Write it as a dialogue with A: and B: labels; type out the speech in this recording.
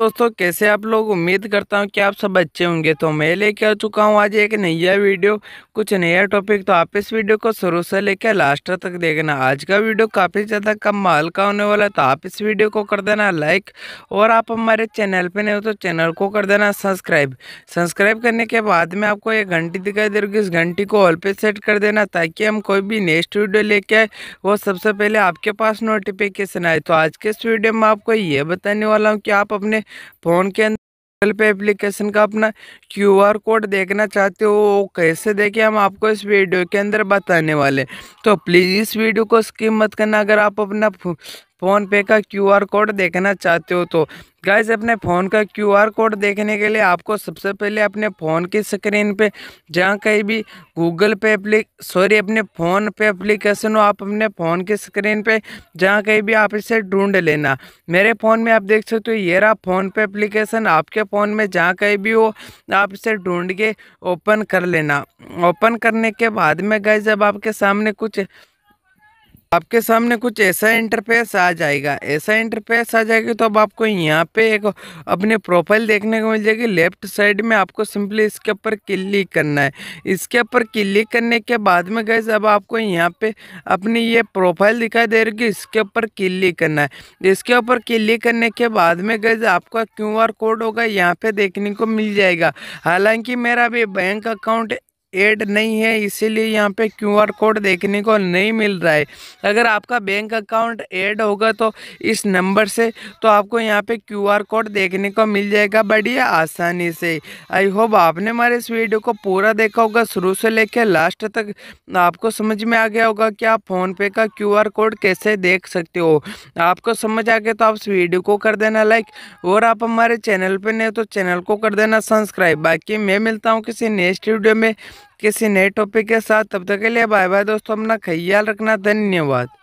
A: दोस्तों कैसे आप लोग उम्मीद करता हूँ कि आप सब अच्छे होंगे तो मैं लेके आ चुका हूँ आज एक नया वीडियो कुछ नया टॉपिक तो आप इस वीडियो को शुरू से लेकर लास्ट तक देखना आज का वीडियो काफ़ी ज़्यादा कम माल का होने वाला है तो आप इस वीडियो को कर देना लाइक और आप हमारे चैनल पर नहीं हो तो चैनल को कर देना सब्सक्राइब सब्सक्राइब करने के बाद में आपको एक घंटी दिखाई दे रही इस घंटी को ऑल पे सेट कर देना ताकि हम कोई भी नेक्स्ट वीडियो लेके आए वो सबसे पहले आपके पास नोटिफिकेशन आए तो आज के इस वीडियो में आपको ये बताने वाला हूँ कि आप अपने फ़ोन तो के अंदर गूगल पे एप्लीकेशन का अपना क्यूआर कोड देखना चाहते हो वो कैसे देखें हम आपको इस वीडियो के अंदर बताने वाले तो प्लीज़ इस वीडियो को स्किप मत करना अगर आप अपना फ़ोन पे का क्यूआर कोड देखना चाहते हो तो गाइज अपने फ़ोन का क्यूआर कोड देखने के लिए आपको सबसे पहले अपने फ़ोन की स्क्रीन पे जहाँ कहीं भी गूगल पे अप्लिक सॉरी अपने फ़ोन पे एप्लीकेशन हो आप अपने फ़ोन की स्क्रीन पे जहाँ कहीं भी आप इसे ढूंढ लेना मेरे फ़ोन में आप देख सकते हो ये रहा फ़ोन पे एप्लीकेशन आपके फ़ोन में जहाँ कहीं भी हो आप इसे ढूँढ के ओपन कर लेना ओपन करने के बाद में गाइज अब आपके सामने कुछ आपके सामने कुछ ऐसा इंटरफेस आ जाएगा ऐसा इंटरफेस आ जाएगा तो अब आपको यहाँ पे एक अपने प्रोफाइल देखने को मिल जाएगी लेफ्ट साइड में आपको सिंपली इसके ऊपर क्लिक करना है इसके ऊपर क्लिक करने के बाद में गए अब आपको यहाँ पे अपनी ये प्रोफाइल दिखाई दे रही है इसके ऊपर क्लिक करना है इसके ऊपर क्लिक करने के बाद में गए आपका क्यू कोड होगा यहाँ पर देखने को मिल जाएगा हालाँकि मेरा अभी बैंक अकाउंट ऐड नहीं है इसीलिए यहाँ पे क्यूआर कोड देखने को नहीं मिल रहा है अगर आपका बैंक अकाउंट ऐड होगा तो इस नंबर से तो आपको यहाँ पे क्यूआर कोड देखने को मिल जाएगा बढ़िया आसानी से आई होप आपने हमारे इस वीडियो को पूरा देखा होगा शुरू से लेकर लास्ट तक आपको समझ में आ गया होगा कि आप फ़ोनपे का क्यू कोड कैसे देख सकते हो आपको समझ आ गया तो आप इस वीडियो को कर देना लाइक और आप हमारे चैनल पर नहीं तो चैनल को कर देना सब्सक्राइब बाकी मैं मिलता हूँ किसी नेक्स्ट वीडियो में किसी नए टॉपिक के साथ तब तक के लिए बाय बाय दोस्तों अपना ख्याल रखना धन्यवाद